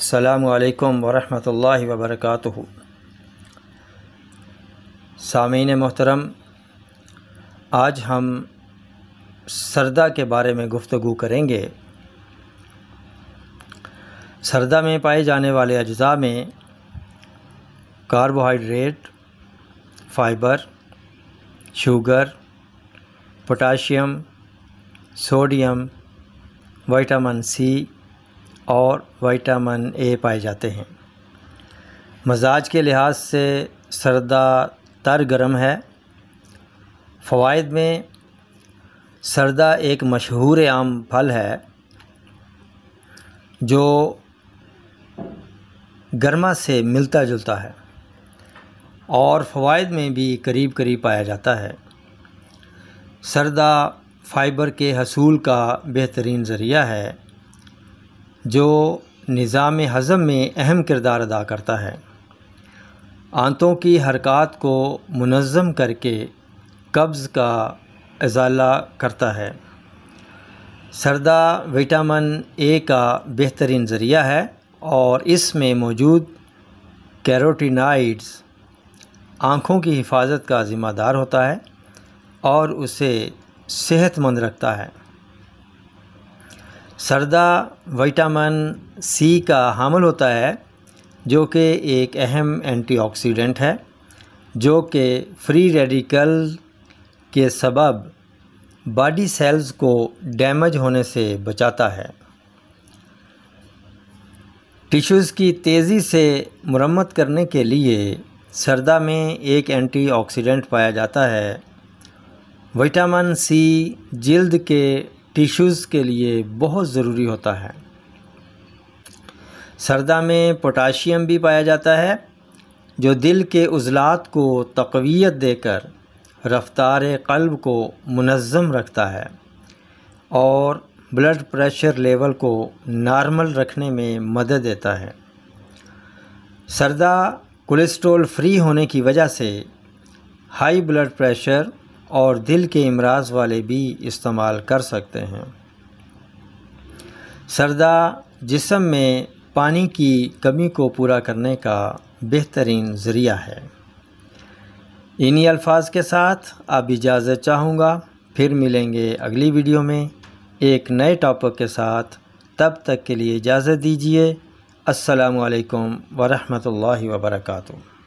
अल्लाम वरहमल वबरक सामीन मोहतरम आज हम सरदा के बारे में गुफ्तु करेंगे सरदा में पाए जाने वाले अज्जा में carbohydrate fibre sugar potassium sodium vitamin C और विटामिन ए पाए जाते हैं मजाज के लिहाज से सरदा तर गर्म है फ़वाद में सरदा एक मशहूर आम फल है जो गर्मा से मिलता जुलता है और फ़वाद में भी करीब करीब पाया जाता है सरदा फाइबर के हसूल का बेहतरीन ज़रिया है जो निज़ाम हज़म में अहम किरदार अदा करता है आंतों की हरकत को मनज़म करके कब्ज़ का अजाला करता है सरदा विटामिन ए का बेहतरीन ज़रिया है और इसमें मौजूद कैरोटीनाइड्स आँखों की हिफाजत का ज़िम्मेदार होता है और उसे सेहतमंद रखता है सरदा विटामिन सी का हामल होता है जो कि एक अहम एंटीऑक्सीडेंट है जो कि फ्री रेडिकल के सबब बॉडी सेल्स को डैमेज होने से बचाता है टिश्यूज़ की तेज़ी से मरम्मत करने के लिए सरदा में एक एंटीऑक्सीडेंट पाया जाता है विटामिन सी जल्द के टिश्यूज़ के लिए बहुत ज़रूरी होता है सरदा में पोटाशियम भी पाया जाता है जो दिल के उजलात को तकवीत देकर रफ्तार कल्ब को मुनज़म रखता है और ब्लड प्रेशर लेवल को नॉर्मल रखने में मदद देता है सरदा कोलेस्ट्रॉल फ्री होने की वजह से हाई ब्लड प्रेशर और दिल के इमराज वाले भी इस्तेमाल कर सकते हैं सरदा जिसम में पानी की कमी को पूरा करने का बेहतरीन ज़रिया है इन्हीं अल्फाज के साथ आप इजाज़त चाहूँगा फिर मिलेंगे अगली वीडियो में एक नए टॉपिक के साथ तब तक के लिए इजाज़त दीजिए असलकम वरहमल वर्का